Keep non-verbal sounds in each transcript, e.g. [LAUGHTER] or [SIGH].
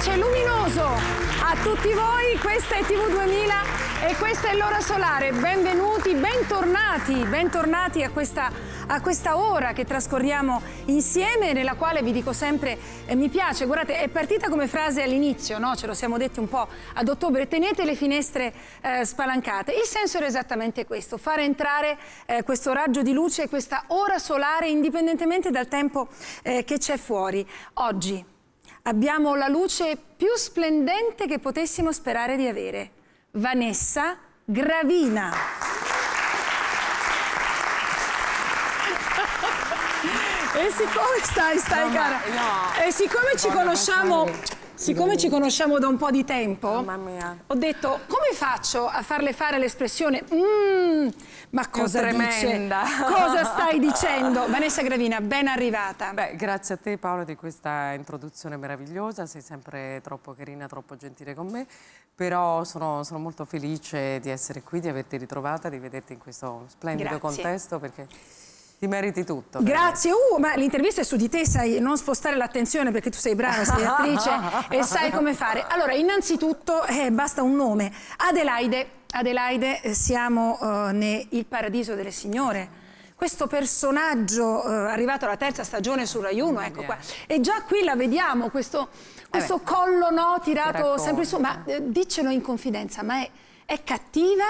Felice, luminoso a tutti voi, questa è TV2000 e questa è l'ora solare, benvenuti, bentornati, bentornati a questa, a questa ora che trascorriamo insieme nella quale vi dico sempre eh, mi piace, guardate è partita come frase all'inizio, no? ce lo siamo detti un po' ad ottobre, tenete le finestre eh, spalancate, il senso era esattamente questo, fare entrare eh, questo raggio di luce, questa ora solare indipendentemente dal tempo eh, che c'è fuori. Oggi abbiamo la luce più splendente che potessimo sperare di avere. Vanessa Gravina. [LAUGHS] E siccome stai, stai no, cara. No. E siccome ci conosciamo siccome ci conosciamo da un po' di tempo, oh, ho detto come faccio a farle fare l'espressione mm, ma cosa dice? [LAUGHS] Cosa stai dicendo? Vanessa Gravina, ben arrivata. Beh, grazie a te Paolo di questa introduzione meravigliosa, sei sempre troppo carina, troppo gentile con me, però sono, sono molto felice di essere qui, di averti ritrovata, di vederti in questo splendido grazie. contesto perché ti meriti tutto. Grazie, uh, ma l'intervista è su di te, sai non spostare l'attenzione perché tu sei brava, sei attrice [LAUGHS] e sai come fare. Allora, innanzitutto eh, basta un nome, Adelaide. Adelaide, eh, siamo eh, nel Paradiso delle Signore questo personaggio eh, arrivato alla terza stagione su Rai 1, ecco qua. E già qui la vediamo, questo, eh questo collo no, tirato sempre su. Ma eh, diccelo in confidenza, ma è, è cattiva?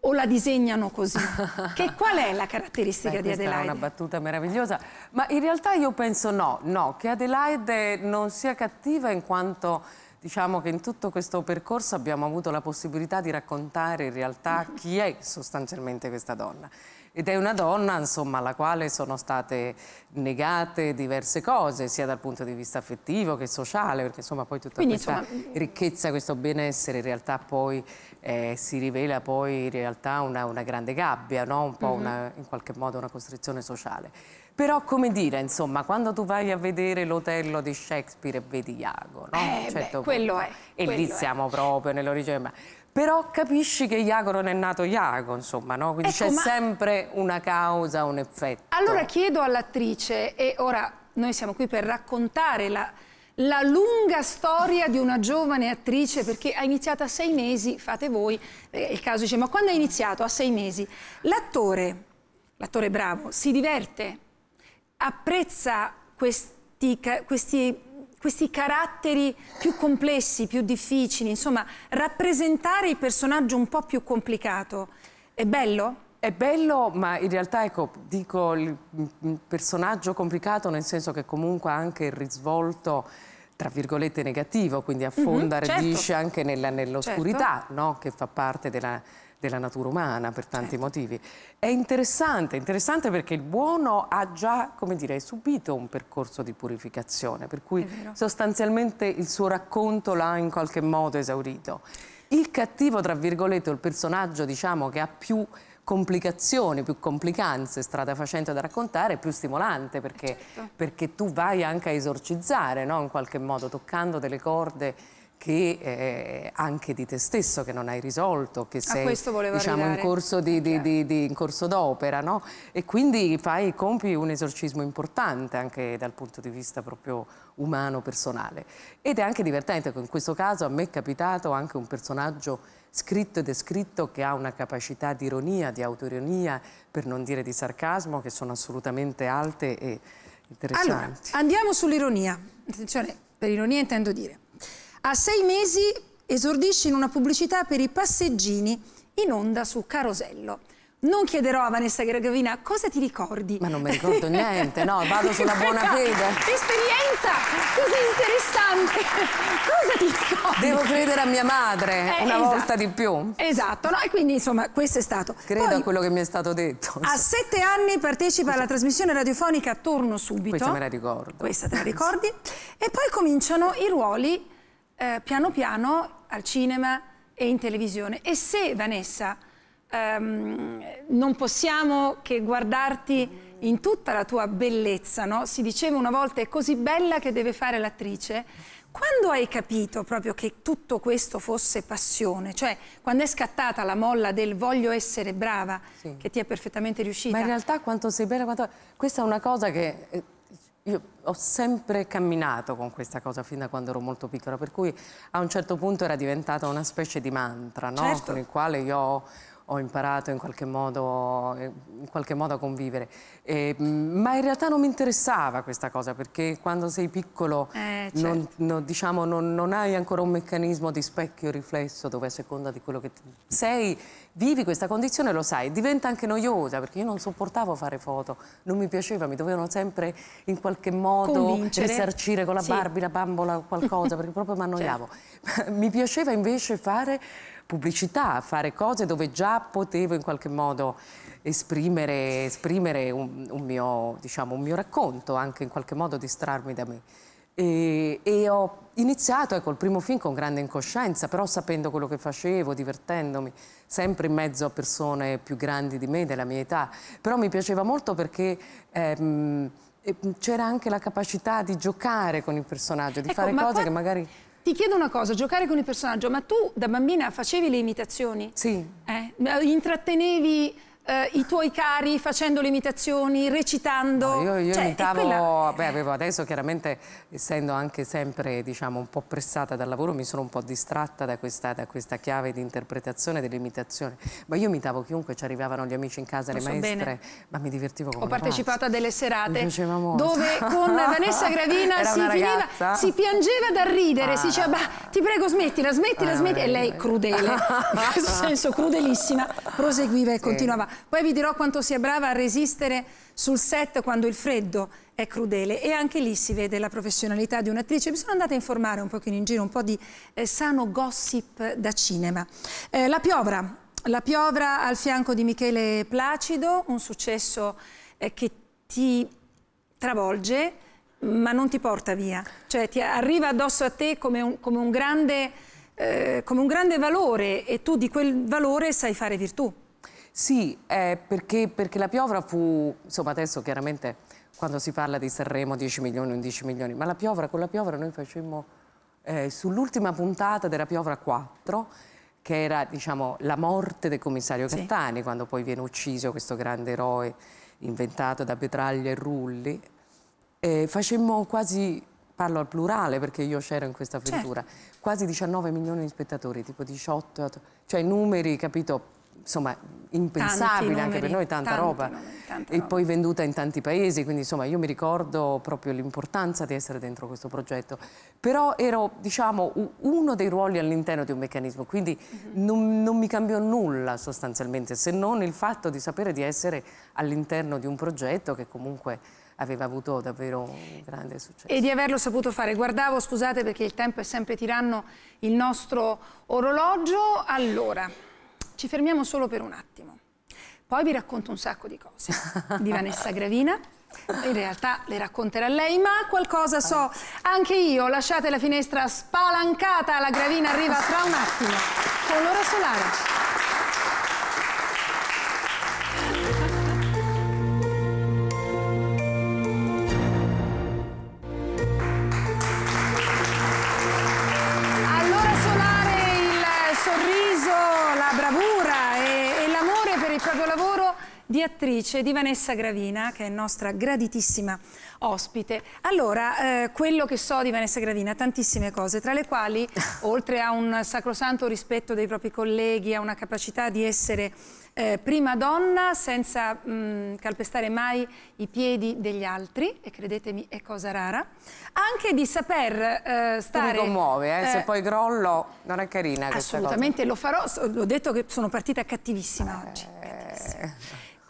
o la disegnano così? [LAUGHS] che qual è la caratteristica Beh, di Adelaide? Questa È una battuta meravigliosa, ma in realtà io penso no, no, che Adelaide non sia cattiva in quanto diciamo che in tutto questo percorso abbiamo avuto la possibilità di raccontare in realtà mm-hmm. chi è sostanzialmente questa donna. Ed è una donna, insomma, alla quale sono state negate diverse cose, sia dal punto di vista affettivo che sociale, perché insomma poi tutta Quindi, questa insomma... Mm, mm. ricchezza, questo benessere in realtà poi eh, si rivela poi in realtà una, una grande gabbia, no? un po' mm -hmm. una, in qualche modo una costrizione sociale. Però come dire, insomma, quando tu vai a vedere l'Otello di Shakespeare e vedi Iago, no? Eh, certo beh, quello è. E quello lì è. siamo proprio nell'origine. Però capisci che Iago non è nato Iago, insomma, no? Quindi ecco, c'è ma... sempre una causa, un effetto. Allora chiedo all'attrice, e ora noi siamo qui per raccontare la la lunga storia di una giovane attrice perché ha iniziato a sei mesi, fate voi, eh, il caso dice ma quando ha iniziato? A sei mesi. L'attore, l'attore bravo, si diverte, apprezza questi, questi, questi caratteri più complessi, più difficili, insomma rappresentare il personaggio un po' più complicato è bello? È bello, ma in realtà, ecco, dico, il mm, mm, personaggio complicato nel senso che comunque anche il risvolto tra virgolette negativo, quindi mhm, affonda mm -hmm, radice certo. anche nell'oscurità, nell certo. no? che fa parte della, della natura umana per tanti certo. motivi. È interessante, interessante perché il buono ha già, come dire, subito un percorso di purificazione, per cui sostanzialmente il suo racconto l'ha in qualche modo esaurito. Il cattivo, tra virgolette, o il personaggio diciamo, che ha più complicazioni, più complicanze strada facendo da raccontare, più stimolante perché, eh, certo. perché tu vai anche a esorcizzare no? in qualche modo, toccando delle corde che eh, anche di te stesso che non hai risolto, che sei diciamo, in, corso di, di, di, in, d'opera, no? E quindi fai, compi un esorcismo importante anche dal punto di vista proprio umano, personale. Ed è anche divertente, in questo caso a me è capitato anche un personaggio scritto e descritto che ha una capacità di ironia, di autoironia, per non dire di sarcasmo, che sono assolutamente alte e interessanti. Allora, andiamo sull'ironia. Attenzione, per ironia intendo dire. A sei mesi esordisci in una pubblicità per i passeggini in onda su Carosello non chiederò a Vanessa Gravina cosa ti ricordi. Ma non mi ricordo niente, no, vado sulla buona ecco, fede. Che esperienza così interessante. Cosa ti ricordi? Devo credere a mia madre eh, una esatto. volta di più. Esatto, no? E quindi insomma questo è stato. Credo Poi, a quello che mi è stato detto. A sette anni partecipa alla trasmissione radiofonica Torno subito. Questa me la ricordo. Questa te la ricordi. e poi cominciano i ruoli eh, piano piano al cinema e in televisione. E se Vanessa ehm, non possiamo che guardarti in tutta la tua bellezza, no? Si diceva una volta è così bella che deve fare l'attrice. Quando hai capito proprio che tutto questo fosse passione, cioè quando è scattata la molla del voglio essere brava, sì. che ti è perfettamente riuscita? Ma in realtà quanto sei bella, quanto... questa è una cosa che eh, io ho sempre camminato con questa cosa fin da quando ero molto piccola, per cui a un certo punto era diventata una specie di mantra, no? certo. Con il quale io ho ho imparato in qualche modo, in qualche modo a convivere. E, mhmm, ma in realtà non mi interessava questa cosa perché quando sei piccolo eh, certo. non, non, diciamo, non, non, hai ancora un meccanismo di specchio riflesso dove a seconda di quello che sei vivi questa condizione lo sai, diventa anche noiosa perché io non sopportavo fare foto, non mi piaceva, mi dovevano sempre in qualche modo Convincere. risarcire con la sì. Barbie, la bambola o qualcosa perché proprio mi annoiavo. [LAUGHS] Certo. [LAUGHS] mi piaceva invece fare pubblicità, a fare cose dove già potevo in qualche modo esprimere, esprimere un, un, mio, diciamo, un, mio, racconto, anche in qualche modo distrarmi da me. E, e ho iniziato ecco, il primo film con grande incoscienza, però sapendo quello che facevo, divertendomi, sempre in mezzo a persone più grandi di me, della mia età. Però mi piaceva molto perché... Ehm, c'era anche la capacità di giocare con il personaggio, di ecco, fare cose qua... che magari ti chiedo una cosa, giocare con il personaggio, ma tu da bambina facevi le imitazioni? Sì. Eh? Intrattenevi eh, i tuoi cari facendo le imitazioni, recitando. No, io, io cioè, imitavo, quella... beh, avevo adesso chiaramente, essendo anche sempre diciamo, un po' pressata dal lavoro, mi sono un po' distratta da questa, da questa chiave di interpretazione dell'imitazione. Ma io imitavo chiunque, ci arrivavano gli amici in casa, Lo le so maestre, bene. ma mi divertivo come Ho partecipato pazzo. a delle serate dove con [LAUGHS] Vanessa Gravina si, finiva, si piangeva da ridere, ah, si diceva, ah. bah, ti prego smettila, smettila, ah, smettila. E lei, crudele, in [LAUGHS] questo senso crudelissima, proseguiva e sì. continuava. Poi vi dirò quanto sia brava a resistere sul set quando il freddo è crudele e anche lì si vede la professionalità di un'attrice. Mi sono andata a informare un pochino in giro, un po' di eh, sano gossip da cinema. Eh, la Piovra, La Piovra al fianco di Michele Placido, un successo eh, che ti travolge ma non ti porta via, cioè ti arriva addosso a te come un, come un grande... Eh, come un grande valore e tu di quel valore sai fare virtù. Sì, eh, perché, perché, la piovra fu, insomma adesso chiaramente quando si parla di Sanremo 10 milioni, 11 milioni, ma la piovra, con la piovra noi facemmo eh, sull'ultima puntata della piovra 4, che era diciamo la morte del commissario sì. Cattani, quando poi viene ucciso questo grande eroe inventato da Petraglia e Rulli, eh, facemmo quasi parlo al plurale perché io c'ero in questa avventura, certo. quasi 19 milioni di spettatori, tipo 18, cioè numeri, capito, insomma, impensabile tanti anche per noi, tanta roba. Numeri, e roba. poi venduta in tanti paesi, quindi insomma io mi ricordo proprio l'importanza di essere dentro questo progetto. Però ero, diciamo, uno dei ruoli all'interno di un meccanismo, quindi mm -hmm. non, non mi cambiò nulla sostanzialmente, se non il fatto di sapere di essere all'interno di un progetto che comunque aveva avuto davvero un grande successo. E di averlo saputo fare. Guardavo, scusate perché il tempo è sempre tiranno, il nostro orologio. Allora, ci fermiamo solo per un attimo. Poi vi racconto un sacco di cose di Vanessa [LAUGHS] Gravina. In realtà le racconterà lei, ma qualcosa so anche io. Lasciate la finestra spalancata, la Gravina arriva tra un attimo con l'ora solare. di attrice di Vanessa Gravina, che è nostra graditissima ospite. Allora, eh, quello che so di Vanessa Gravina, tantissime cose, tra le quali, [LAUGHS] oltre a un sacrosanto rispetto dei propri colleghi, a una capacità di essere eh, prima donna senza mh, mm, calpestare mai i piedi degli altri e credetemi è cosa rara anche di saper eh, stare tu mi commuove eh, se eh, poi grollo non è carina questa assolutamente lo farò l'ho detto che sono partita cattivissima eh, oggi cattivissima.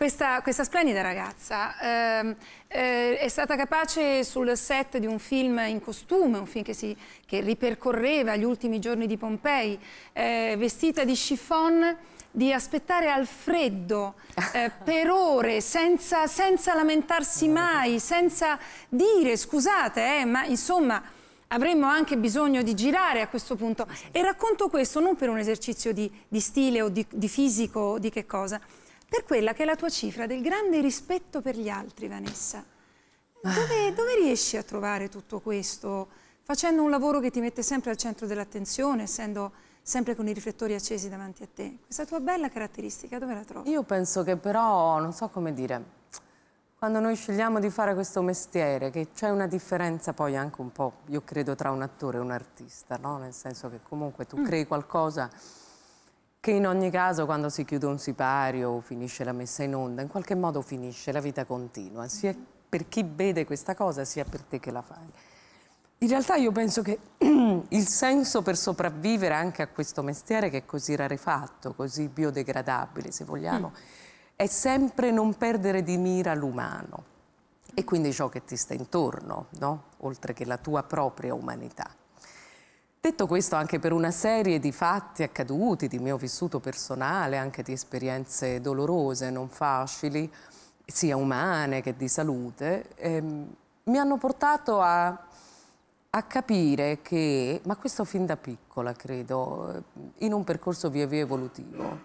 Questa, questa splendida ragazza ehm, eh, è stata capace sul set di un film in costume, un film che, si, che ripercorreva gli ultimi giorni di Pompei, eh, vestita di chiffon, di aspettare al freddo [LAUGHS] eh, per ore senza, senza, lamentarsi mai, senza dire scusate, eh, ma insomma avremmo anche bisogno di girare a questo punto. E racconto questo non per un esercizio di, di stile o di, di fisico o di che cosa, per quella che è la tua cifra del grande rispetto per gli altri, Vanessa. Ah. Dove, dove riesci a trovare tutto questo? Facendo un lavoro che ti mette sempre al centro dell'attenzione, essendo sempre con i riflettori accesi davanti a te. Questa tua bella caratteristica, dove la trovi? Io penso che però, non so come dire, quando noi scegliamo di fare questo mestiere, che c'è una differenza poi anche un po', io credo, tra un attore e un artista, no? Nel senso che comunque tu mm. crei qualcosa che in ogni caso quando si chiude un sipario o finisce la messa in onda, in qualche modo finisce, la vita continua, sia per chi vede questa cosa sia per te che la fai. In realtà io penso che [CLEARS THROAT] il senso per sopravvivere anche a questo mestiere che è così rarefatto, così biodegradabile se vogliamo, mm. è sempre non perdere di mira l'umano e quindi ciò che ti sta intorno, no? oltre che la tua propria umanità. Detto questo anche per una serie di fatti accaduti, di mio vissuto personale, anche di esperienze dolorose, non facili, sia umane che di salute, ehm, mi hanno portato a, a, capire che, ma questo fin da piccola credo, in un percorso via via evolutivo,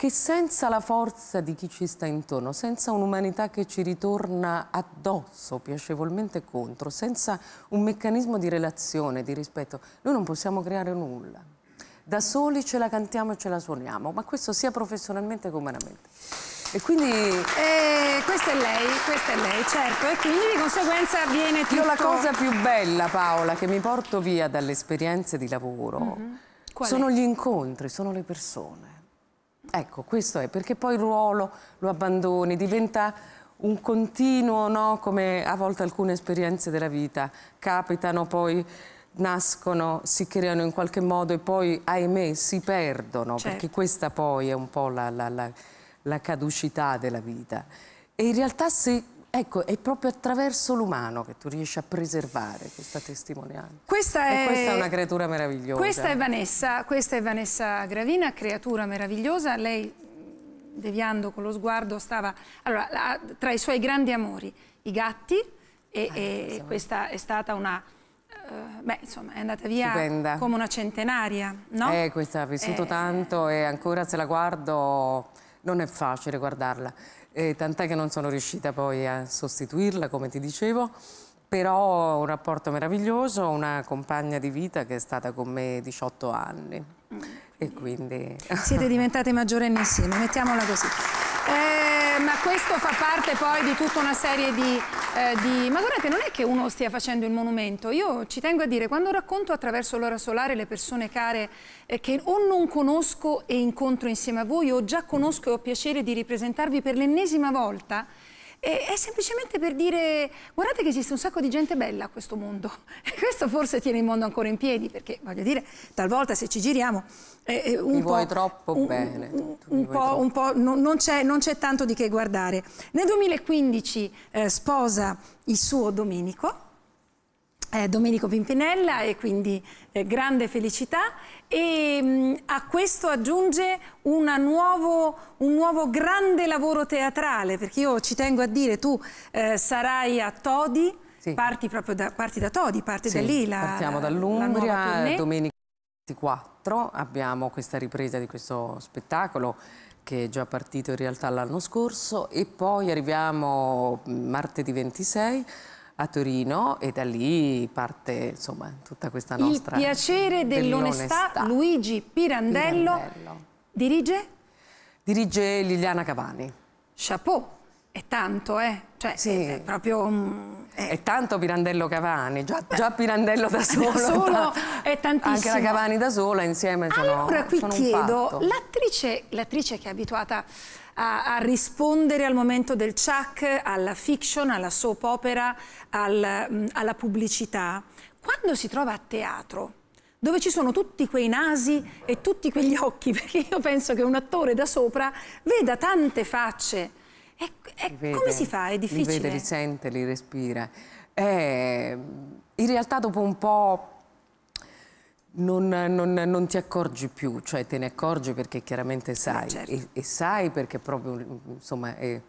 che senza la forza di chi ci sta intorno, senza un'umanità che ci ritorna addosso piacevolmente contro, senza un meccanismo di relazione, di rispetto, noi non possiamo creare nulla. Da soli ce la cantiamo e ce la suoniamo, ma questo sia professionalmente che umanamente. E quindi... Eh, questa è lei, questa è lei, certo. E quindi di conseguenza avviene tutto... Io la cosa più bella, Paola, che mi porto via dalle esperienze di lavoro, mm -hmm. sono gli incontri, sono le persone Ecco, questo è, perché poi il ruolo lo abbandoni, diventa un continuo, no? come a volte alcune esperienze della vita capitano, poi nascono, si creano in qualche modo e poi, ahimè, si perdono, certo. perché questa poi è un po' la, la, la, la caducità della vita. E in realtà se Ecco, è proprio attraverso l'umano che tu riesci a preservare questa testimonianza. Questa è... questa è... una creatura meravigliosa. Questa è Vanessa, questa è Vanessa Gravina, creatura meravigliosa. Lei, deviando con lo sguardo, stava... Allora, la, tra i suoi grandi amori, i gatti, e, ah, e ecco, questa è stata una... Eh, beh, insomma, è andata via Stupenda. come una centenaria, no? Eh, questa ha vissuto eh... tanto e ancora se la guardo non è facile guardarla eh, tant'è che non sono riuscita poi a sostituirla, come ti dicevo, però un rapporto meraviglioso, una compagna di vita che è stata con me 18 anni. E mm. quindi... Siete diventate maggiorenni insieme, mettiamola così. Eh, ma questo fa parte poi di tutta una serie di, eh, di, Ma guardate, non è che uno stia facendo il monumento. Io ci tengo a dire, quando racconto attraverso l'ora solare le persone care eh, che o non conosco e incontro insieme a voi, o già conosco e ho piacere di ripresentarvi per l'ennesima volta, e, è semplicemente per dire, guardate che esiste un sacco di gente bella a questo mondo. [LAUGHS] E questo forse tiene il mondo ancora in piedi, perché voglio dire, talvolta se ci giriamo... Eh, un mi po', vuoi troppo un, bene. Un, un po', troppo. un po', no, non, c'è, tanto di che guardare. Nel 2015 eh, sposa il suo Domenico, eh, Domenico Pimpinella e quindi eh, grande felicità e mm, a questo aggiunge nuovo, un nuovo grande lavoro teatrale, perché io ci tengo a dire, tu eh, sarai a Todi, sì. parti proprio da, parti da Todi, parti sì, da lì. La, partiamo dall'Umbria, domenica 24 abbiamo questa ripresa di questo spettacolo che è già partito in realtà l'anno scorso e poi arriviamo mm, martedì 26 a Torino e da lì parte insomma tutta questa nostra... Il piacere dell'onestà, Luigi Pirandello, Pirandello, dirige? Dirige Liliana Cavani. Chapeau, è tanto eh, cioè sì. è, eh. è proprio... Um... tanto Pirandello Cavani, già, già Pirandello da [LAUGHS] solo, da solo è tantissimo. Anche la Cavani da sola insieme sono Allora qui sono chiedo, l'attrice che è abituata a, a rispondere al momento del ciak, alla fiction, alla soap opera, al, alla pubblicità. Quando si trova a teatro, dove ci sono tutti quei nasi e tutti quegli occhi, [LAUGHS] perché io penso che un attore da sopra veda tante facce. E, e vede, come si fa? È difficile. Li vede, li sente, li respira. Eh, in realtà dopo un po' non, non, non, ti accorgi più, cioè te ne accorgi perché chiaramente sai certo. e, e, sai perché proprio insomma è,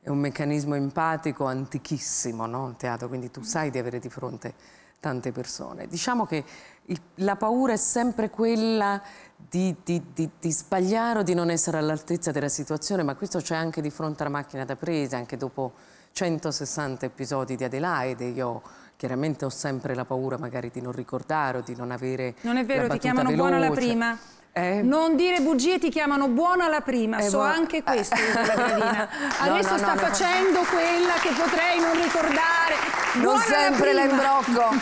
è, un meccanismo empatico antichissimo no? il teatro, quindi tu sai di avere di fronte tante persone. Diciamo che il, la paura è sempre quella di, di, di, di, sbagliare o di non essere all'altezza della situazione, ma questo c'è anche di fronte alla macchina da presa, anche dopo 160 episodi di Adelaide, io chiaramente ho sempre la paura magari di non ricordare o di non avere Non è vero, ti chiamano veloce. buona la prima. Eh? Non dire bugie, ti chiamano buona la prima, eh, so anche eh. questo, no, [LAUGHS] Adesso no, sta no, facendo quella che potrei non ricordare. Buona non sempre l'embrocco.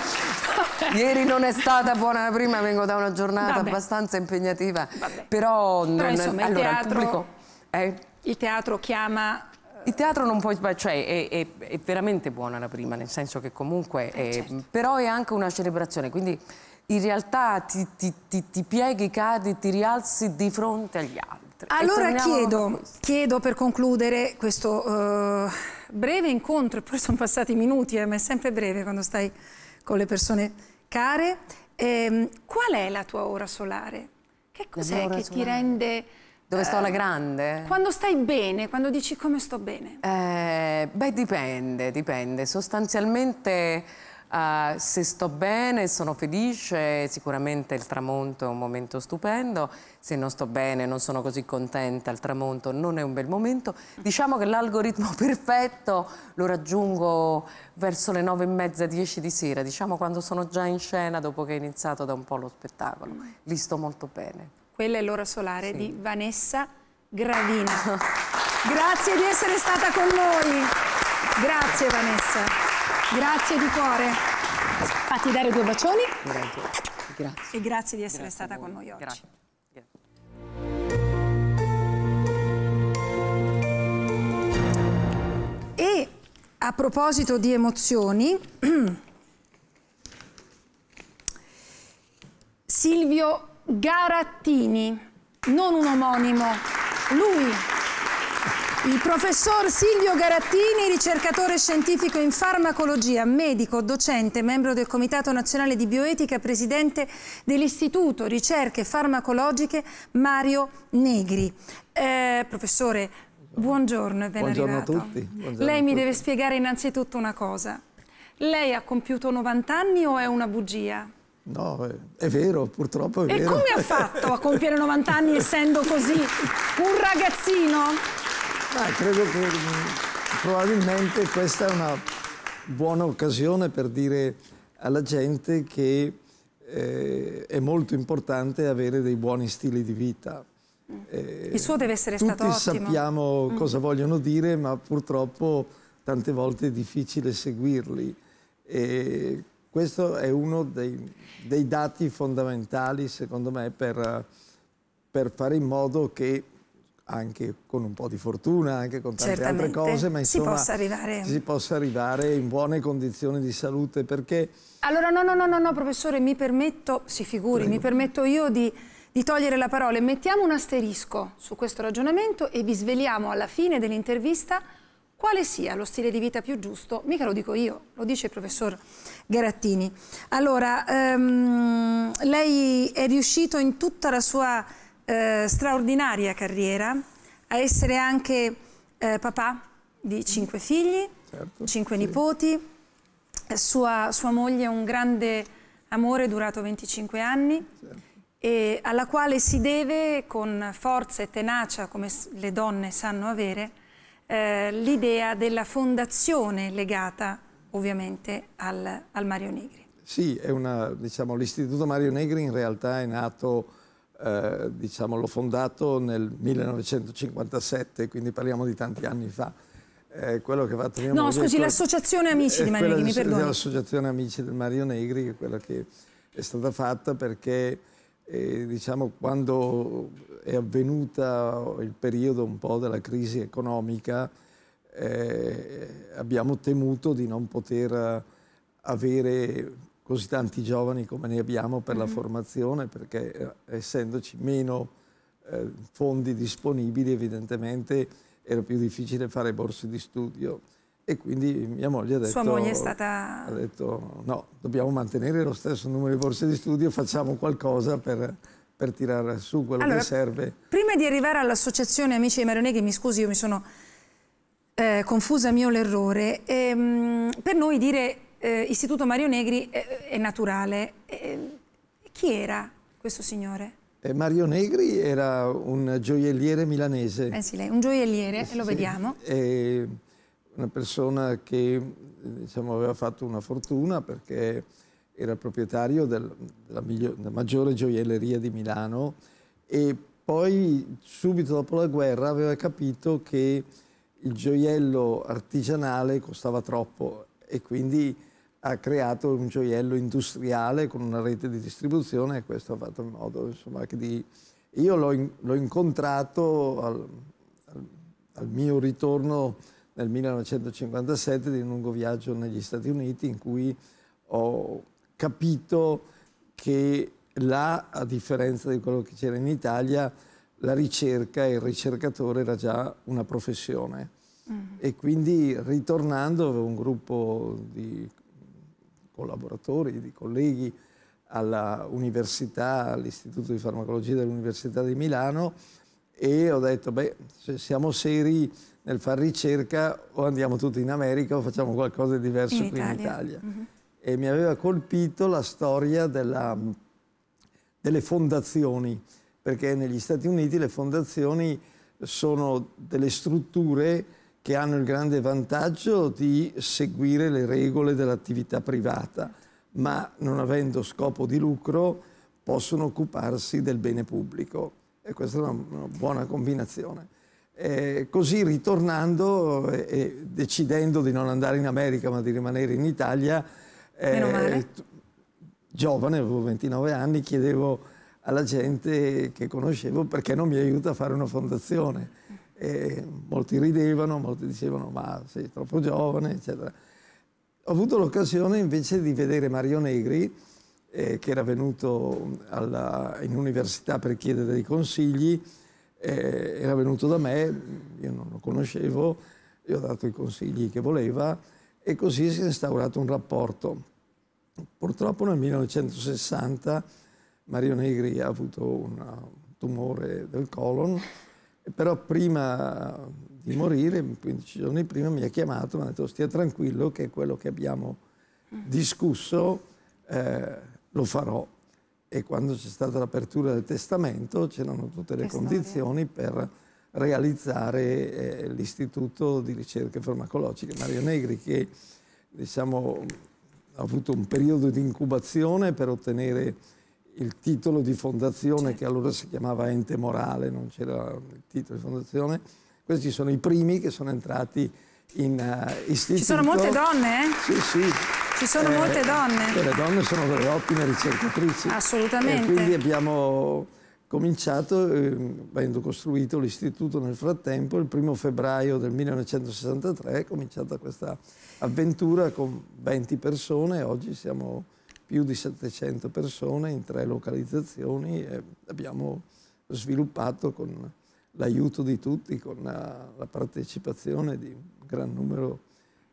[LAUGHS] Ieri non è stata buona la prima, vengo da una giornata Vabbè. abbastanza impegnativa. Vabbè. Però, Però non, insomma, allora, il teatro... il pubblico... Eh? Il teatro chiama il teatro non puoi sbagliare, cioè è, è, è, veramente buona la prima, nel senso che comunque... È, eh, certo. Però è anche una celebrazione, quindi in realtà ti, ti, ti, ti, pieghi, cadi, ti rialzi di fronte agli altri. Allora chiedo, chiedo, per concludere questo uh, breve incontro, [LAUGHS] poi sono passati minuti, eh, ma è sempre breve quando stai con le persone care, eh, qual è la tua ora solare? Che cos'è che solare. ti rende dove sto alla ehm, grande? Quando stai bene, quando dici come sto bene? Eh, beh, dipende, dipende. Sostanzialmente uh, se sto bene, sono felice, sicuramente il tramonto è un momento stupendo. Se non sto bene, non sono così contenta, il tramonto non è un bel momento. Diciamo che l'algoritmo [LAUGHS] perfetto lo raggiungo verso le nove e mezza, dieci di sera. Diciamo quando sono già in scena, dopo che è iniziato da un po' lo spettacolo. Mm. Lì sto molto bene. Quella è l'ora solare sì. di Vanessa Gravina. [LAUGHS] Grazie di essere stata con noi. Grazie Vanessa. Grazie di cuore. Fatti dare due bacioni. Grazie. grazie. E grazie di essere grazie stata con noi oggi. Grazie. E a proposito di emozioni, [CLEARS THROAT] Silvio Garattini, non un omonimo, lui. Il professor Silvio Garattini, ricercatore scientifico in farmacologia, medico, docente, membro del Comitato Nazionale di Bioetica, presidente dell'Istituto Ricerche Farmacologiche Mario Negri. Eh, professore, buongiorno e ben buongiorno arrivato. A tutti. Buongiorno Lei mi tutti. deve spiegare innanzitutto una cosa. Lei ha compiuto 90 anni o è una bugia? No, eh, è vero, purtroppo è e vero. E come ha fatto a compiere 90 anni essendo così un ragazzino? Beh, credo che mm, probabilmente questa è una buona occasione per dire alla gente che eh, è molto importante avere dei buoni stili di vita. Eh, Il suo deve essere stato ottimo. Tutti sappiamo mm. cosa mm. vogliono dire, ma purtroppo tante volte è difficile seguirli. E questo è uno dei, dei dati fondamentali, secondo me, per, per, fare in modo che anche con un po' di fortuna, anche con tante Certamente. altre cose, ma insomma, si possa, arrivare... si possa arrivare in buone condizioni di salute, perché... Allora, no, no, no, no, no professore, mi permetto, si figuri, Prego. mi permetto io di di togliere la parola mettiamo un asterisco su questo ragionamento e vi sveliamo alla fine dell'intervista quale sia lo stile di vita più giusto? Mica lo dico io, lo dice il professor Garattini. Allora, ehm, lei è riuscito in tutta la sua eh, straordinaria carriera a essere anche eh, papà di cinque figli, certo, cinque sì. nipoti, sua, sua, moglie un grande amore durato 25 anni certo. e alla quale si deve con forza e tenacia, come le donne sanno avere, eh, l'idea della fondazione legata ovviamente al, al Mario Negri. Sì, diciamo, l'Istituto Mario Negri in realtà è nato, eh, diciamo, l'ho fondato nel 1957, quindi parliamo di tanti anni fa. Eh, quello che fatto No, scusi, l'associazione Amici di Mario Negri, mi perdoni. L'associazione Amici del Mario Negri, quella che è stata fatta perché, eh, diciamo, quando è avvenuta il periodo un po' della crisi economica, eh, abbiamo temuto di non poter avere così tanti giovani come ne abbiamo per mm -hmm. la mm-hmm. formazione, perché eh, essendoci meno eh, fondi disponibili evidentemente era più difficile fare borse di studio. E quindi mia moglie ha detto... Sua moglie è stata... Ha detto no, dobbiamo mantenere lo stesso numero di borse di studio, facciamo qualcosa per per tirare su quello allora, che serve. Prima di arrivare all'associazione Amici dei Marioneghi, mi scusi, io mi sono eh, confusa mio l'errore. Ehm, per noi dire eh, Istituto Mario Negri è, eh, è naturale. E, eh, chi era questo signore? Eh, Mario Negri era un gioielliere milanese. Eh sì, lei, un gioielliere, eh sì, lo vediamo. una persona che diciamo, aveva fatto una fortuna perché era il proprietario del, della, migliore, della maggiore gioielleria di Milano e poi subito dopo la guerra aveva capito che il gioiello artigianale costava troppo e quindi ha creato un gioiello industriale con una rete di distribuzione e questo ha fatto in modo insomma, che di... Io l'ho, incontrato al, al, al, mio ritorno nel 1957 di un lungo viaggio negli Stati Uniti in cui ho, capito che là, a differenza di quello che c'era in Italia, la ricerca e il ricercatore era già una professione. Mm. E quindi ritornando avevo un gruppo di collaboratori, di colleghi all'università, all'Istituto di Farmacologia dell'Università di Milano e ho detto, beh, se siamo seri nel far ricerca o andiamo tutti in America o facciamo qualcosa di diverso in qui Italia. in Italia. Mm -hmm e mi aveva colpito la storia della, delle fondazioni, perché negli Stati Uniti le fondazioni sono delle strutture che hanno il grande vantaggio di seguire le regole dell'attività privata, ma non avendo scopo di lucro possono occuparsi del bene pubblico. E questa è una, una buona combinazione. Eh, così ritornando e decidendo di non andare in America ma di rimanere in Italia, eh, giovane, avevo 29 anni, chiedevo alla gente che conoscevo perché non mi aiuta a fare una fondazione. E molti ridevano, molti dicevano ma sei troppo giovane, eccetera. Ho avuto l'occasione invece di vedere Mario Negri, eh, che era venuto alla, in università per chiedere dei consigli, eh, era venuto da me, io non lo conoscevo, gli ho dato i consigli che voleva, e così si è instaurato un rapporto. Purtroppo nel 1960 Mario Negri ha avuto un tumore del colon, però prima di morire, 15 giorni prima, mi ha chiamato e mi ha detto stia tranquillo che quello che abbiamo discusso eh, lo farò. E quando c'è stata l'apertura del testamento c'erano tutte le che condizioni storia. per realizzare eh, l'Istituto di Ricerche Farmacologiche Mario Negri che diciamo, ha avuto un periodo di incubazione per ottenere il titolo di fondazione certo. che allora si chiamava ente morale, non c'era il titolo di fondazione. Questi sono i primi che sono entrati in uh, eh, istituto. Ci sono molte donne? Eh? Sì, sì. Ci sono eh, molte donne. Le donne sono delle ottime ricercatrici. Assolutamente. E quindi abbiamo cominciato, eh, avendo costruito l'istituto nel frattempo, il primo febbraio del 1963 è cominciata questa avventura con 20 persone, oggi siamo più di 700 persone in tre localizzazioni e abbiamo sviluppato con l'aiuto di tutti, con la, la partecipazione di un gran numero di persone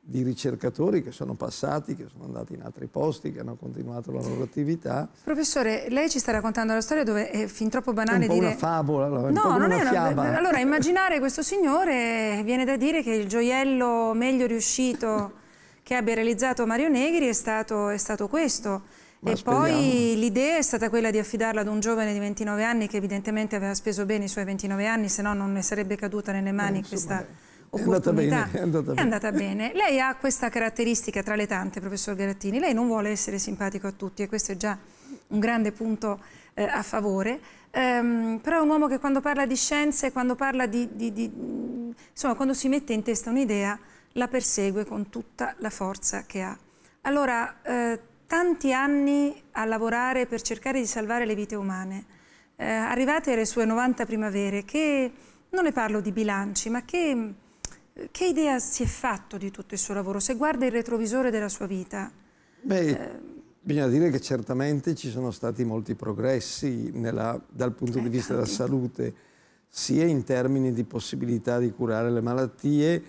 di ricercatori che sono passati, che sono andati in altri posti, che hanno continuato la loro attività. Professore, lei ci sta raccontando la storia dove è fin troppo banale un dire... una favola, no, un non una è una fiaba. Allora, [LAUGHS] immaginare questo signore viene da dire che il gioiello meglio riuscito [LAUGHS] che abbia realizzato Mario Negri è stato, è stato questo. Ma e speriamo. poi l'idea è stata quella di affidarla ad un giovane di 29 anni che evidentemente aveva speso bene i suoi 29 anni, se no non ne sarebbe caduta nelle mani eh, questa... È eh opportunità. È andata, bene, è, andata bene. è andata bene. Lei ha questa caratteristica tra le tante, professor Garattini. Lei non vuole essere simpatico a tutti e questo è già un grande punto eh, a favore. Um, però è un uomo che quando parla di scienze, quando parla di, di, di insomma, quando si mette in testa un'idea, la persegue con tutta la forza che ha. Allora, eh, tanti anni a lavorare per cercare di salvare le vite umane, eh, arrivate alle sue 90 primavere, che non ne parlo di bilanci, ma che che idea si è fatto di tutto il suo lavoro? Se guarda il retrovisore della sua vita... Beh, eh... bisogna dire che certamente ci sono stati molti progressi nella, dal punto eh, di vista tanti. della salute, sia in termini di possibilità di curare le malattie,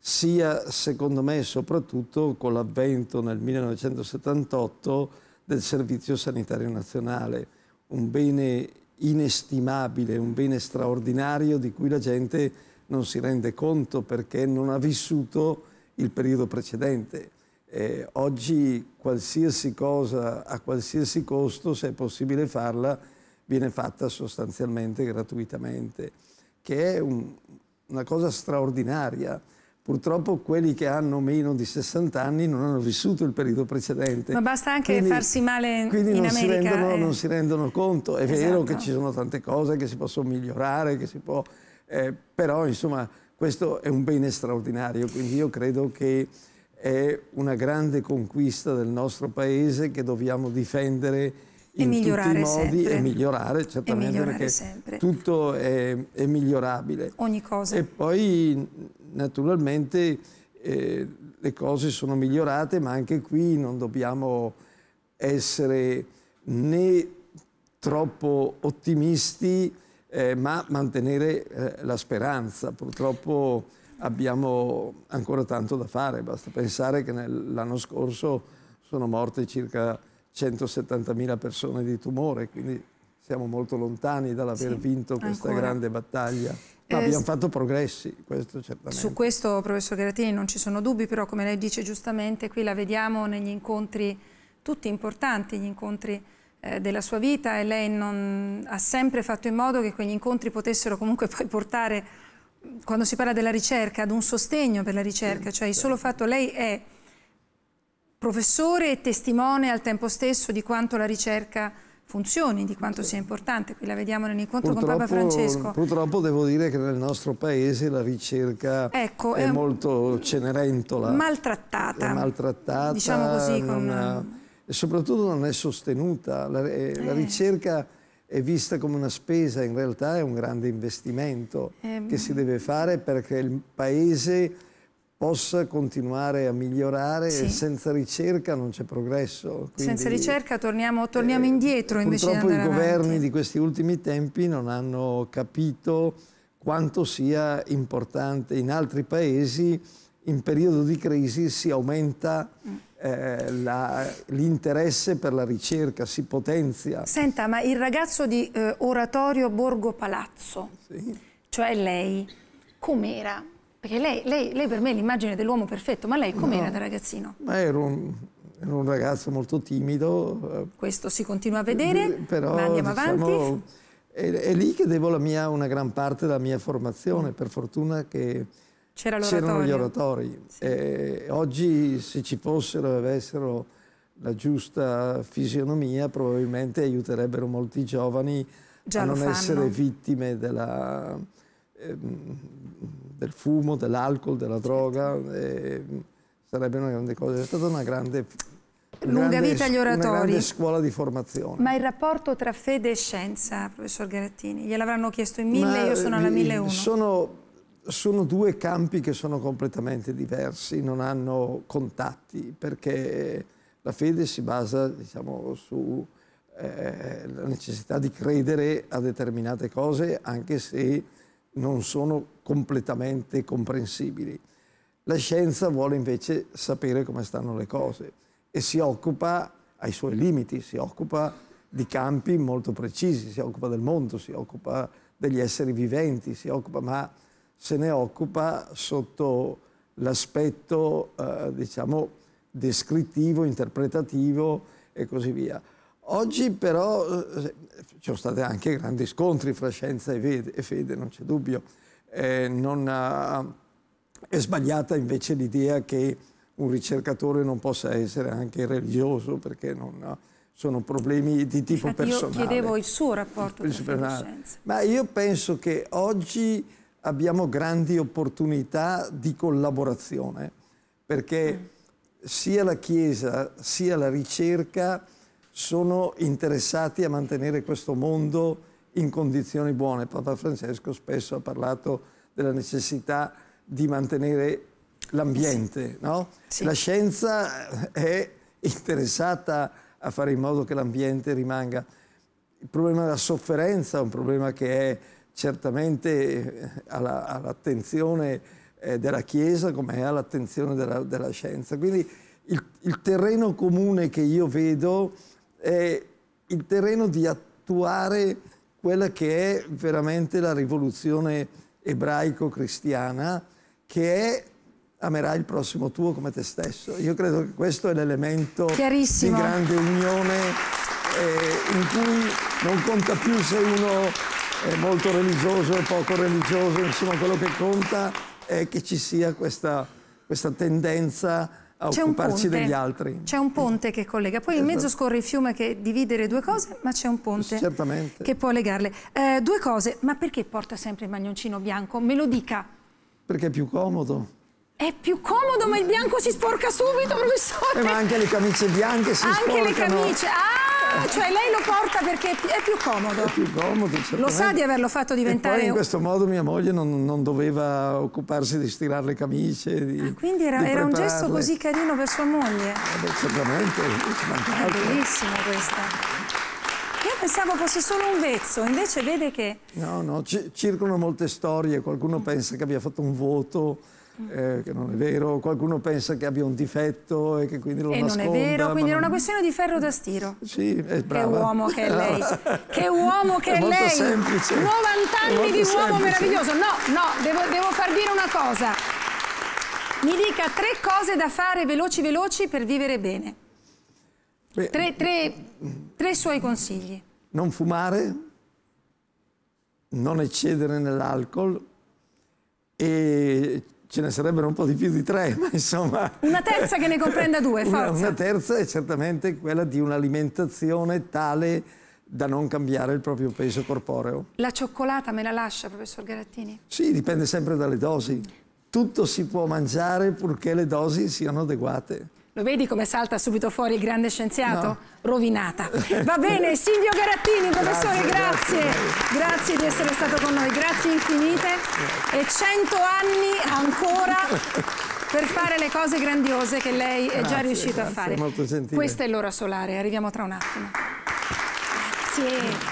sia secondo me soprattutto con l'avvento nel 1978 del Servizio Sanitario Nazionale, un bene inestimabile, un bene straordinario di cui la gente non si rende conto perché non ha vissuto il periodo precedente. Eh, oggi qualsiasi cosa a qualsiasi costo, se è possibile farla, viene fatta sostanzialmente gratuitamente, che è un, una cosa straordinaria. Purtroppo quelli che hanno meno di 60 anni non hanno vissuto il periodo precedente. Ma basta anche quindi, farsi male in America. Quindi e... Eh. non si rendono conto. È esatto. vero che esatto. ci sono tante cose che si possono migliorare, che si può eh, però insomma questo è un bene straordinario, quindi io credo che è una grande conquista del nostro paese che dobbiamo difendere in tutti i modi sempre. e migliorare certamente e migliorare perché sempre. tutto è, è, migliorabile. Ogni cosa. E poi naturalmente eh, le cose sono migliorate ma anche qui non dobbiamo essere né troppo ottimisti eh, ma mantenere eh, la speranza. Purtroppo abbiamo ancora tanto da fare, basta pensare che l'anno scorso sono morte circa 170.000 persone di tumore, quindi siamo molto lontani dall'aver sì, vinto questa ancora. grande battaglia. Ma eh, abbiamo fatto progressi, questo certamente. Su questo, professor Gratini, non ci sono dubbi, però come lei dice giustamente, qui la vediamo negli incontri tutti importanti, gli incontri eh, della sua vita e lei non, ha sempre fatto in modo che quegli incontri potessero comunque [LAUGHS] poi portare, quando si parla della ricerca, ad un sostegno per la ricerca, sì, cioè il solo fatto lei è professore e testimone al tempo stesso di quanto la ricerca funzioni, di quanto sia importante. Qui la vediamo nell'incontro con Papa Francesco. Purtroppo devo dire che nel nostro paese la ricerca ecco, è, è, ehm, molto cenerentola. Maltrattata. È maltrattata. Diciamo così, con... Ha e soprattutto non è sostenuta. La, eh. la, eh. ricerca è vista come una spesa, in realtà è un grande investimento eh. che si deve fare perché il paese possa continuare a migliorare sì. e senza ricerca non c'è progresso. Quindi, senza ricerca torniamo, eh, torniamo eh, indietro invece di Purtroppo i governi avanti. di questi ultimi tempi non hanno capito quanto sia importante in altri paesi in periodo di crisi si aumenta mm eh, l'interesse per la ricerca si potenzia. Senta, ma il ragazzo di eh, Oratorio Borgo Palazzo, sì. cioè lei, com'era? Perché lei, lei, lei, per me è l'immagine dell'uomo perfetto, ma lei com'era no, da ragazzino? Ma ero un, era un, ragazzo molto timido. Eh. Questo si continua a vedere, però, ma andiamo diciamo, avanti. È, è, lì che devo mia, una gran parte della mia formazione, per fortuna che c'era C'erano gli oratori. Sì. Eh, oggi se ci fossero e avessero la giusta fisionomia probabilmente aiuterebbero molti giovani Già a non fanno. essere vittime della, eh, del fumo, dell'alcol, della certo. droga. Eh, sarebbe una grande cosa. È stata una grande lunga grande, vita agli oratori. Una grande scuola di formazione. Ma il rapporto tra fede e scienza, professor Garattini, gliel'avranno chiesto in mille, Ma io sono alla 1001. Eh, sono sono due campi che sono completamente diversi, non hanno contatti, perché la fede si basa diciamo, sulla eh, necessità di credere a determinate cose, anche se non sono completamente comprensibili. La scienza vuole invece sapere come stanno le cose e si occupa ai suoi limiti, si occupa di campi molto precisi, si occupa del mondo, si occupa degli esseri viventi, si occupa, ma se ne occupa sotto l'aspetto, eh, diciamo, descrittivo, interpretativo e così via. Oggi però eh, ci sono stati anche grandi scontri fra scienza e fede, e fede non c'è dubbio. Eh, non ha, eh, è sbagliata invece l'idea che un ricercatore non possa essere anche religioso perché non ha, eh, sono problemi di tipo Infatti personale. Io chiedevo il suo rapporto con la scienza. Ma io penso che oggi abbiamo grandi opportunità di collaborazione, perché mm. sia la Chiesa sia la ricerca sono interessati a mantenere questo mondo in condizioni buone. Papa Francesco spesso ha parlato della necessità di mantenere l'ambiente, no? sì. La scienza è interessata a fare in modo che l'ambiente rimanga. Il problema della sofferenza è un problema che è certamente eh, all'attenzione all eh, della Chiesa come è all'attenzione della, della, scienza. Quindi il, il, terreno comune che io vedo è il terreno di attuare quella che è veramente la rivoluzione ebraico-cristiana che è amerai il prossimo tuo come te stesso. Io credo che questo è l'elemento di grande unione eh, in cui non conta più se uno è molto religioso e poco religioso, insomma quello che conta è che ci sia questa, questa tendenza a occuparci ponte, degli altri. C'è un ponte che collega, poi certo. in mezzo esatto. scorre il fiume che divide le due cose, ma c'è un ponte Certamente. che può legarle. Eh, due cose, ma perché porta sempre il maglioncino bianco? Me lo dica. Perché è più comodo. È più comodo, ma il bianco si sporca subito, professore. Eh, ma anche le camicie bianche si anche sporcano. Anche le camicie, ah! cioè lei lo porta perché è più comodo. È più comodo, certo. Lo sa di averlo fatto diventare... E poi in questo modo mia moglie non, non doveva occuparsi di stirare le camicie, di, ah, Quindi era, era un gesto così carino per sua moglie. Eh, certamente. È bellissima questa. Io pensavo fosse solo un vezzo, invece vede che... No, no, circolano molte storie, qualcuno pensa che abbia fatto un voto eh, che non è vero, qualcuno pensa che abbia un difetto e che quindi lo e nasconda. E non è vero, quindi era una questione di ferro tastiro. Sì, è brava. Che uomo che è lei, [LAUGHS] che uomo che è, è lei. Semplice. 90 anni di semplice. uomo meraviglioso. No, no, devo, devo far dire una cosa. Mi dica tre cose da fare veloci veloci per vivere bene. Beh, tre, tre, tre suoi consigli. Non fumare, non eccedere nell'alcol e ce ne sarebbero un po' di più di tre, [LAUGHS] ma insomma... Una terza che ne comprenda due, forza. Una, una terza è certamente quella di un'alimentazione tale da non cambiare il proprio peso corporeo. La cioccolata me la lascia, professor Garattini? Sì, dipende sempre dalle dosi. Tutto si può mangiare purché le dosi siano adeguate. Lo vedi come salta subito fuori il grande scienziato? No. Rovinata. Va bene, Silvio Garattini, professore, grazie. Grazie, grazie. grazie di essere stato con noi, grazie infinite e cento anni ancora per fare le cose grandiose che lei è già riuscita a fare. Molto Questa è l'ora solare, arriviamo tra un attimo. Grazie.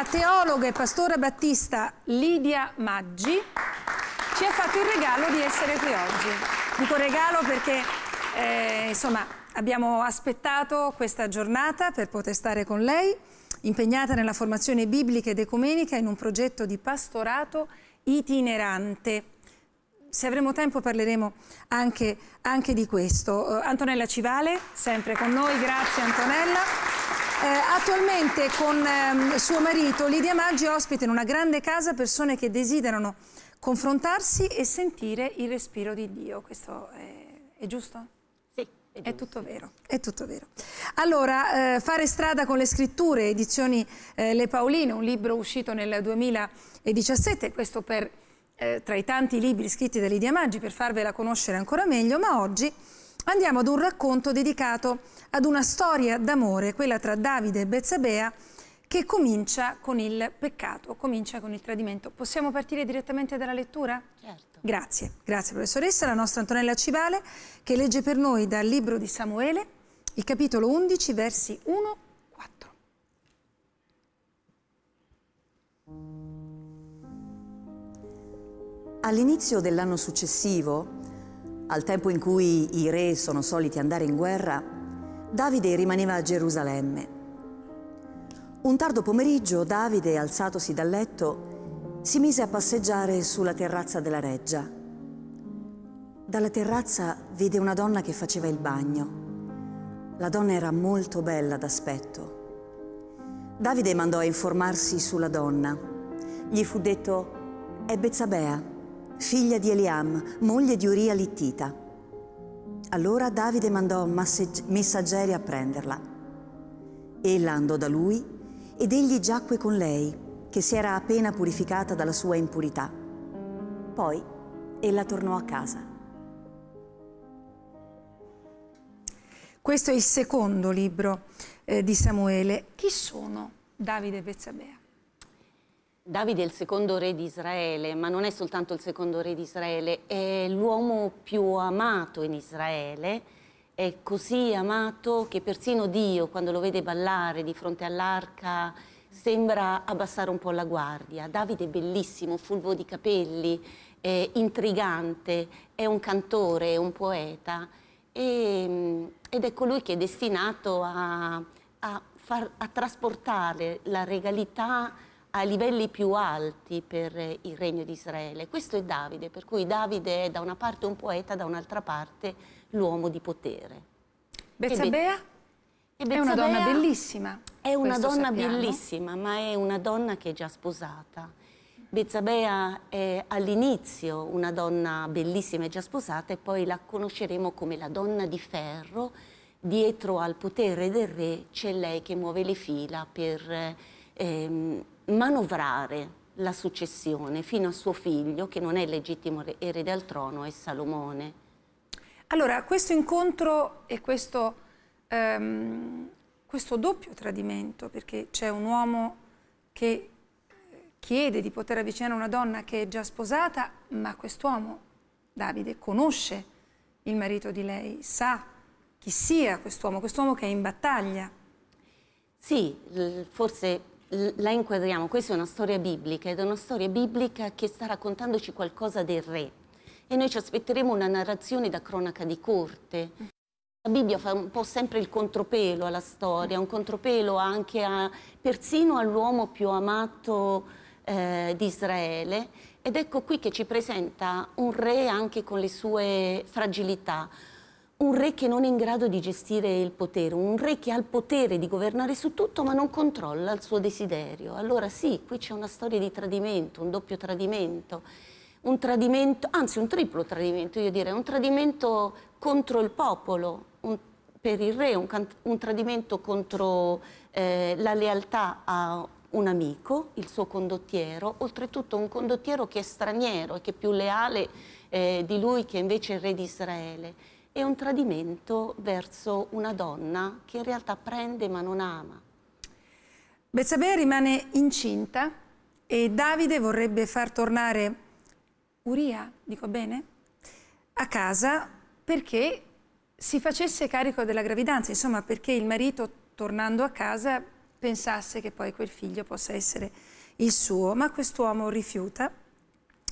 la teologa e pastora battista Lidia Maggi ci ha fatto il regalo di essere qui oggi. Dico regalo perché, eh, insomma, abbiamo aspettato questa giornata per poter stare con lei, impegnata nella formazione biblica ed ecumenica in un progetto di pastorato itinerante se avremo tempo parleremo anche, anche di questo. Uh, Antonella Civale, sempre con noi, grazie Antonella. Eh, attualmente con ehm, suo marito Lidia Maggi ospita in una grande casa persone che desiderano confrontarsi e sentire il respiro di Dio. Questo è, è giusto? Sì. È, è, tutto vero, è tutto vero. Allora, eh, Fare strada con le scritture, edizioni eh, Le Paoline, un libro uscito nel 2017, questo per, eh, tra i tanti libri scritti da Lidia Maggi per farvela conoscere ancora meglio, ma oggi ma andiamo ad un racconto dedicato ad una storia d'amore, quella tra Davide e Bezzabea, che comincia con il peccato, comincia con il tradimento. Possiamo partire direttamente dalla lettura? Certo. Grazie, grazie professoressa, la nostra Antonella Civale che legge per noi dal libro di Samuele, il capitolo 11, versi 1-4. All'inizio dell'anno successivo, al tempo in cui i re sono soliti andare in guerra, Davide rimaneva a Gerusalemme. Un tardo pomeriggio Davide, alzatosi dal letto, si mise a passeggiare sulla terrazza della reggia. Dalla terrazza vide una donna che faceva il bagno. La donna era molto bella d'aspetto. Davide mandò a informarsi sulla donna. Gli fu detto, è Bezzabea, figlia di Eliam, moglie di Uria Littita. Allora Davide mandò messaggeri a prenderla. Ella andò da lui ed egli giacque con lei, che si era appena purificata dalla sua impurità. Poi ella tornò a casa. Questo è il secondo libro eh, di Samuele. Chi sono Davide e Bezzabea? Davide è il secondo re di Israele, ma non è soltanto il secondo re di Israele, è l'uomo più amato in Israele, è così amato che persino Dio, quando lo vede ballare di fronte all'arca, sembra abbassare un po' la guardia. Davide è bellissimo, fulvo di capelli, è intrigante, è un cantore, è un poeta e, ed è colui che è destinato a, a, far, a trasportare la regalità a livelli più alti per eh, il regno di Israele. Questo è Davide, per cui Davide è da una parte un poeta, da un'altra parte l'uomo di potere. Bezzabea? E Bezzabea è una donna bellissima. È una donna sappiamo. bellissima, ma è una donna che è già sposata. Bezzabea è all'inizio una donna bellissima e già sposata e poi la conosceremo come la donna di ferro. Dietro al potere del re c'è lei che muove le fila per... Eh, ehm, manovrare la successione fino a suo figlio, che non è il legittimo erede al trono, è Salomone. Allora, questo incontro e questo, ehm, questo doppio tradimento, perché c'è un uomo che eh, chiede di poter avvicinare una donna che è già sposata, ma quest'uomo, Davide, conosce il marito di lei, sa chi sia quest'uomo, quest'uomo che è in battaglia. Sì, forse la inquadriamo, questa è una storia biblica ed è una storia biblica che sta raccontandoci qualcosa del re e noi ci aspetteremo una narrazione da cronaca di corte. La Bibbia fa un po' sempre il contropelo alla storia, un contropelo anche a, persino all'uomo più amato eh, di Israele ed ecco qui che ci presenta un re anche con le sue fragilità, un re che non è in grado di gestire il potere, un re che ha il potere di governare su tutto ma non controlla il suo desiderio. Allora sì, qui c'è una storia di tradimento, un doppio tradimento, un tradimento, anzi un triplo tradimento, io direi, un tradimento contro il popolo, un, per il re, un, un tradimento contro eh, la lealtà a un amico, il suo condottiero, oltretutto un condottiero che è straniero e che è più leale eh, di lui che invece è il re di Israele è un tradimento verso una donna che in realtà prende ma non ama. Bezzabea rimane incinta e Davide vorrebbe far tornare Uria, dico bene, a casa perché si facesse carico della gravidanza, insomma perché il marito tornando a casa pensasse che poi quel figlio possa essere il suo, ma quest'uomo rifiuta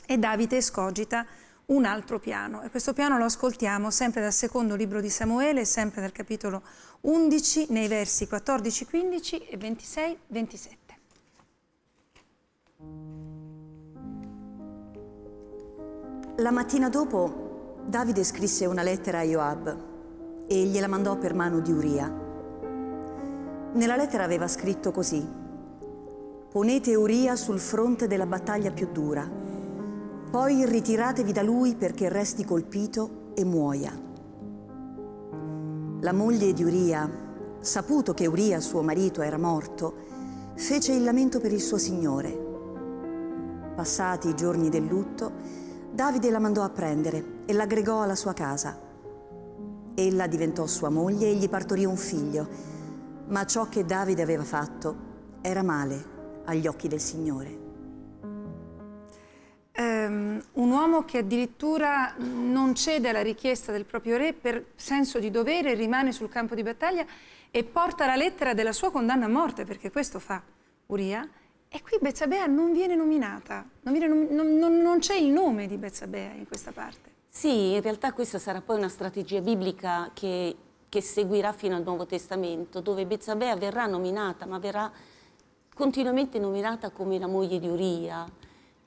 e Davide scogita un altro piano e questo piano lo ascoltiamo sempre dal secondo libro di Samuele, sempre dal capitolo 11 nei versi 14, 15 e 26, 27. La mattina dopo Davide scrisse una lettera a Joab e gliela mandò per mano di Uria. Nella lettera aveva scritto così: Ponete Uria sul fronte della battaglia più dura poi ritiratevi da lui perché resti colpito e muoia. La moglie di Uria, saputo che Uria, suo marito, era morto, fece il lamento per il suo signore. Passati i giorni del lutto, Davide la mandò a prendere e l'aggregò alla sua casa. Ella diventò sua moglie e gli partorì un figlio, ma ciò che Davide aveva fatto era male agli occhi del Signore. Um, un uomo che addirittura non cede alla richiesta del proprio re per senso di dovere, rimane sul campo di battaglia e porta la lettera della sua condanna a morte, perché questo fa Uria. E qui Bezzabea non viene nominata, non, non, non c'è il nome di Bezzabea in questa parte. Sì, in realtà questa sarà poi una strategia biblica che, che seguirà fino al Nuovo Testamento, dove Bezzabea verrà nominata, ma verrà continuamente nominata come la moglie di Uria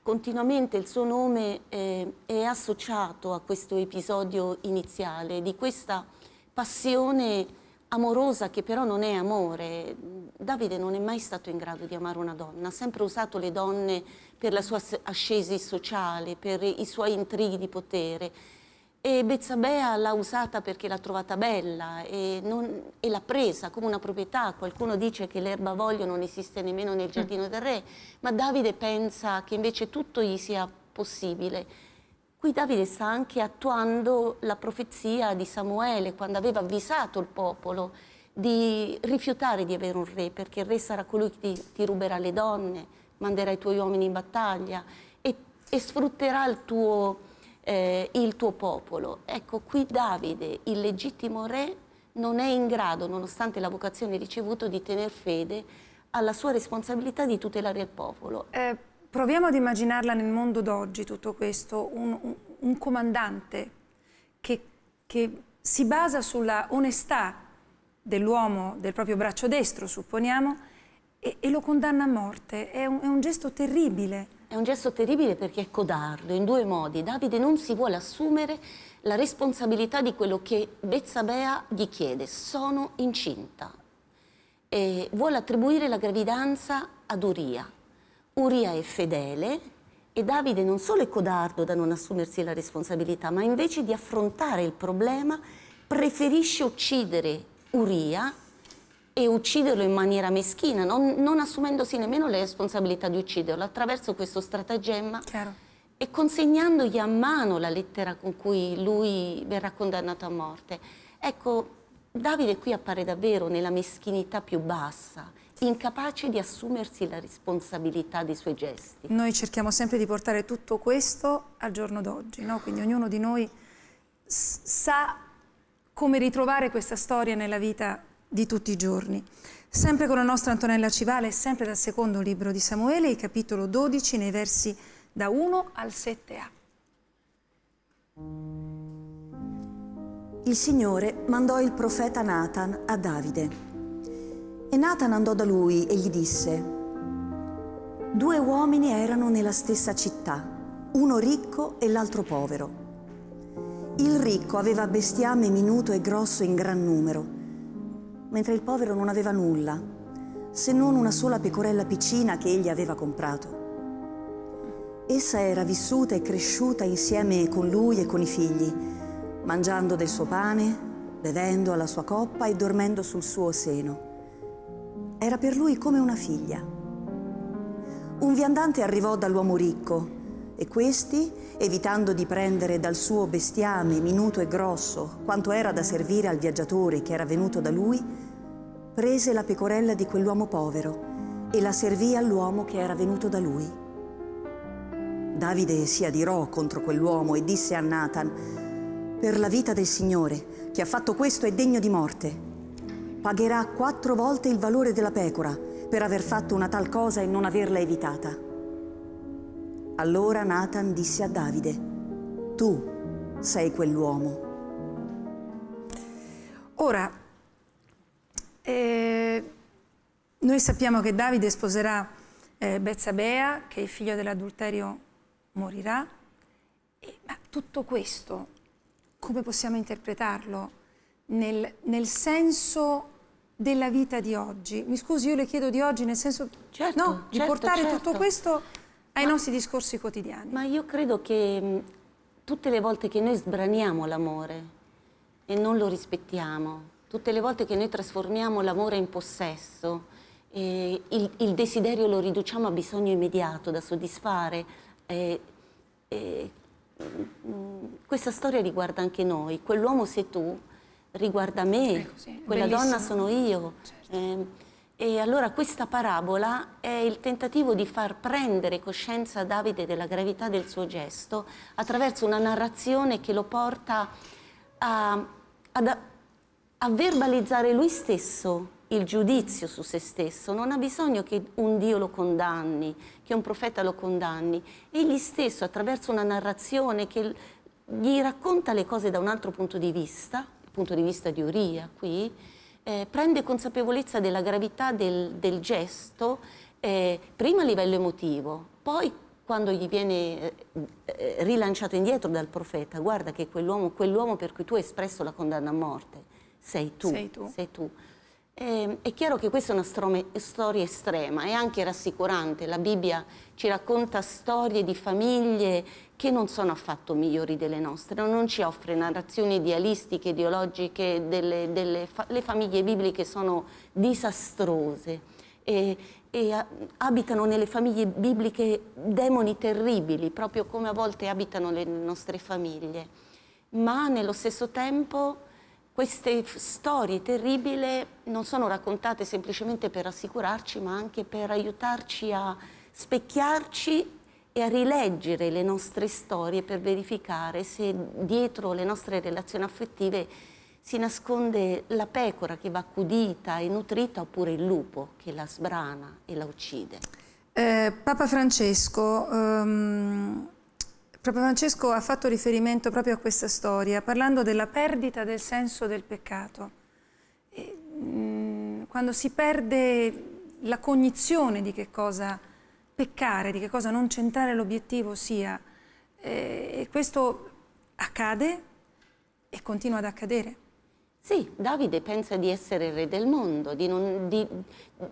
continuamente il suo nome eh, è associato a questo episodio iniziale, di questa passione amorosa che però non è amore. Davide non è mai stato in grado di amare una donna, ha sempre usato le donne per la sua ascesi sociale, per i suoi intrighi di potere e Bezzabea l'ha usata perché l'ha trovata bella e, e l'ha presa come una proprietà. Qualcuno dice che l'erba voglio non esiste nemmeno nel mm. giardino del re, ma Davide pensa che invece tutto gli sia possibile. Qui Davide sta anche attuando la profezia di Samuele quando aveva avvisato il popolo di rifiutare di avere un re, perché il re sarà colui che ti, ti ruberà le donne, manderà i tuoi uomini in battaglia e, e sfrutterà il tuo eh, il tuo popolo. Ecco, qui Davide, il legittimo re, non è in grado, nonostante la vocazione ricevuta, di tenere fede alla sua responsabilità di tutelare il popolo. Eh, proviamo ad immaginarla nel mondo d'oggi tutto questo, un, un, un comandante che, che si basa sulla onestà dell'uomo, del proprio braccio destro, supponiamo, e, e, lo condanna a morte. È un, è un gesto terribile. È un gesto terribile perché è codardo in due modi. Davide non si vuole assumere la responsabilità di quello che Bezzabea gli chiede. Sono incinta. E vuole attribuire la gravidanza ad Uria. Uria è fedele e Davide non solo è codardo da non assumersi la responsabilità, ma invece di affrontare il problema preferisce uccidere Uria e ucciderlo in maniera meschina, non, non assumendosi nemmeno la responsabilità di ucciderlo attraverso questo stratagemma Chiaro. e consegnandogli a mano la lettera con cui lui verrà condannato a morte. Ecco, Davide qui appare davvero nella meschinità più bassa, incapace di assumersi la responsabilità dei suoi gesti. Noi cerchiamo sempre di portare tutto questo al giorno d'oggi, no? quindi ognuno di noi sa come ritrovare questa storia nella vita di tutti i giorni. Sempre con la nostra Antonella Civale, sempre dal secondo libro di Samuele, il capitolo 12, nei versi da 1 al 7a. Il Signore mandò il profeta Nathan a Davide. E Nathan andò da lui e gli disse, Due uomini erano nella stessa città, uno ricco e l'altro povero. Il ricco aveva bestiame minuto e grosso in gran numero mentre il povero non aveva nulla, se non una sola pecorella piccina che egli aveva comprato. Essa era vissuta e cresciuta insieme con lui e con i figli, mangiando del suo pane, bevendo alla sua coppa e dormendo sul suo seno. Era per lui come una figlia. Un viandante arrivò dall'uomo ricco e questi, evitando di prendere dal suo bestiame minuto e grosso quanto era da servire al viaggiatore che era venuto da lui, prese la pecorella di quell'uomo povero e la servì all'uomo che era venuto da lui. Davide si adirò contro quell'uomo e disse a Nathan, per la vita del Signore, che ha fatto questo è degno di morte. Pagherà quattro volte il valore della pecora per aver fatto una tal cosa e non averla evitata. Allora Nathan disse a Davide, tu sei quell'uomo. Ora, eh, noi sappiamo che Davide sposerà eh, Bezzabea, che il figlio dell'adulterio morirà, e, ma tutto questo come possiamo interpretarlo nel, nel senso della vita di oggi. Mi scusi, io le chiedo di oggi nel senso certo, no, certo, di portare certo. tutto questo ai ma, nostri discorsi quotidiani. Ma io credo che mm, tutte le volte che noi sbraniamo l'amore e non lo rispettiamo, tutte le volte che noi trasformiamo l'amore in possesso, eh, il, il, desiderio lo riduciamo a bisogno immediato da soddisfare, eh, eh, mm, mm, questa storia riguarda anche noi, quell'uomo sei tu, riguarda me, ecco, quella Bellissimo. donna sono io. Certo. Ehm, e allora questa parabola è il tentativo di far prendere coscienza a Davide della gravità del suo gesto attraverso una narrazione che lo porta a, a, a verbalizzare lui stesso il giudizio su se stesso, non ha bisogno che un Dio lo condanni, che un profeta lo condanni. Egli stesso, attraverso una narrazione che gli racconta le cose da un altro punto di vista, il punto di vista di Uria qui, eh, prende consapevolezza della gravità del, del gesto, eh, prima a livello emotivo, poi quando gli viene eh, eh, rilanciato indietro dal profeta, guarda che quell'uomo, quell'uomo per cui tu hai espresso la condanna a morte, sei tu. Sei tu. Sei tu. Eh, è chiaro che questa è una storia estrema, e anche rassicurante. La Bibbia ci racconta storie di famiglie che non sono affatto migliori delle nostre, non ci offre narrazioni idealistiche, ideologiche, delle, delle fa le famiglie bibliche sono disastrose e, e abitano nelle famiglie bibliche demoni terribili, proprio come a volte abitano le nostre famiglie, ma nello stesso tempo queste storie terribili non sono raccontate semplicemente per rassicurarci, ma anche per aiutarci a specchiarci e a rileggere le nostre storie per verificare se dietro le nostre relazioni affettive si nasconde la pecora che va accudita e nutrita oppure il lupo che la sbrana e la uccide. Eh, Papa Francesco, um Proprio Francesco ha fatto riferimento proprio a questa storia, parlando della perdita del senso del peccato. E, mh, mm, quando si perde la cognizione di che cosa peccare, di che cosa non centrare l'obiettivo sia, eh, questo accade e continua ad accadere. Sì, Davide pensa di essere il re del mondo, di, non, di,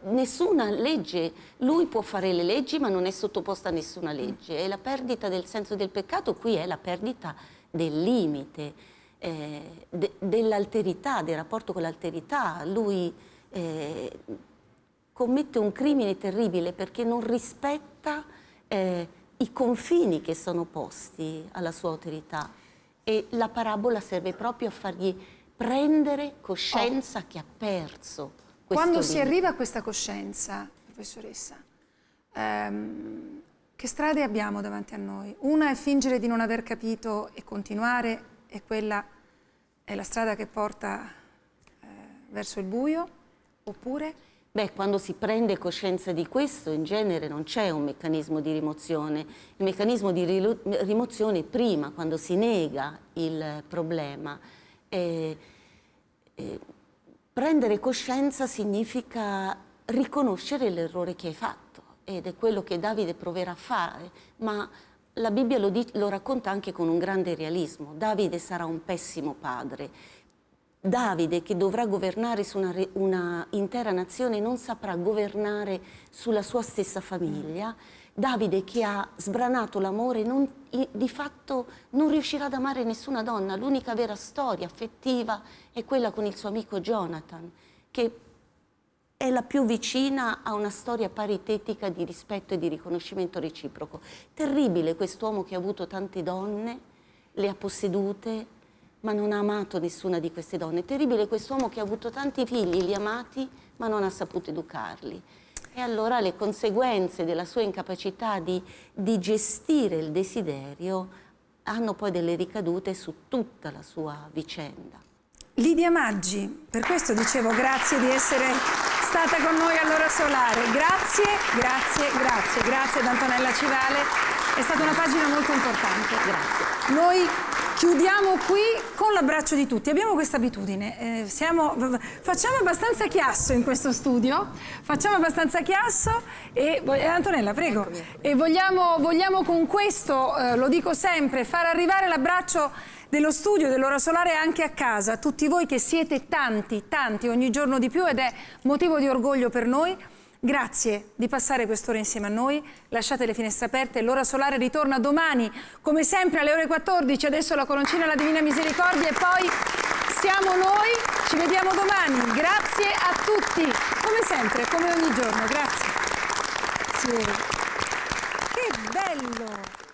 nessuna legge, lui può fare le leggi ma non è sottoposto a nessuna legge e la perdita del senso del peccato qui è la perdita del limite, eh, de, dell'alterità, del rapporto con l'alterità. Lui eh, commette un crimine terribile perché non rispetta eh, i confini che sono posti alla sua autorità e la parabola serve proprio a fargli prendere coscienza oh. che ha perso Quando si arriva a questa coscienza, professoressa, ehm, che strade abbiamo davanti a noi? Una è fingere di non aver capito e continuare, e quella è la strada che porta eh, verso il buio, oppure... Beh, quando si prende coscienza di questo, in genere non c'è un meccanismo di rimozione. Il meccanismo di rimozione è prima, quando si nega il problema. E, e prendere coscienza significa riconoscere l'errore che hai fatto ed è quello che Davide proverà a fare, ma la Bibbia lo, lo racconta anche con un grande realismo. Davide sarà un pessimo padre, Davide, che dovrà governare su una, una, intera nazione, non saprà governare sulla sua stessa famiglia. Mm. Davide che ha sbranato l'amore di fatto non riuscirà ad amare nessuna donna, l'unica vera storia affettiva è quella con il suo amico Jonathan, che è la più vicina a una storia paritetica di rispetto e di riconoscimento reciproco. Terribile quest'uomo che ha avuto tante donne, le ha possedute, ma non ha amato nessuna di queste donne. Terribile quest'uomo che ha avuto tanti figli, li ha amati, ma non ha saputo educarli e allora le conseguenze della sua incapacità di, di gestire il desiderio hanno poi delle ricadute su tutta la sua vicenda. Lidia Maggi, per questo dicevo grazie di essere stata con noi all'ora solare. Grazie, grazie, grazie, grazie ad Antonella Civale. È stata una pagina molto importante. Grazie. Noi Chiudiamo qui con l'abbraccio di tutti. Abbiamo questa abitudine, eh, siamo, facciamo abbastanza chiasso in questo studio, facciamo abbastanza chiasso e eh, Antonella, prego. Eccomi. E vogliamo, vogliamo, con questo, eh, lo dico sempre, far arrivare l'abbraccio dello studio dell'Ora Solare anche a casa, tutti voi che siete tanti, tanti ogni giorno di più ed è motivo di orgoglio per noi. Grazie di passare quest'ora insieme a noi, lasciate le finestre aperte, l'ora solare ritorna domani, come sempre alle ore 14, adesso la coroncina alla Divina Misericordia e poi siamo noi, ci vediamo domani, grazie a tutti, come sempre, come ogni giorno, grazie. grazie. Che bello!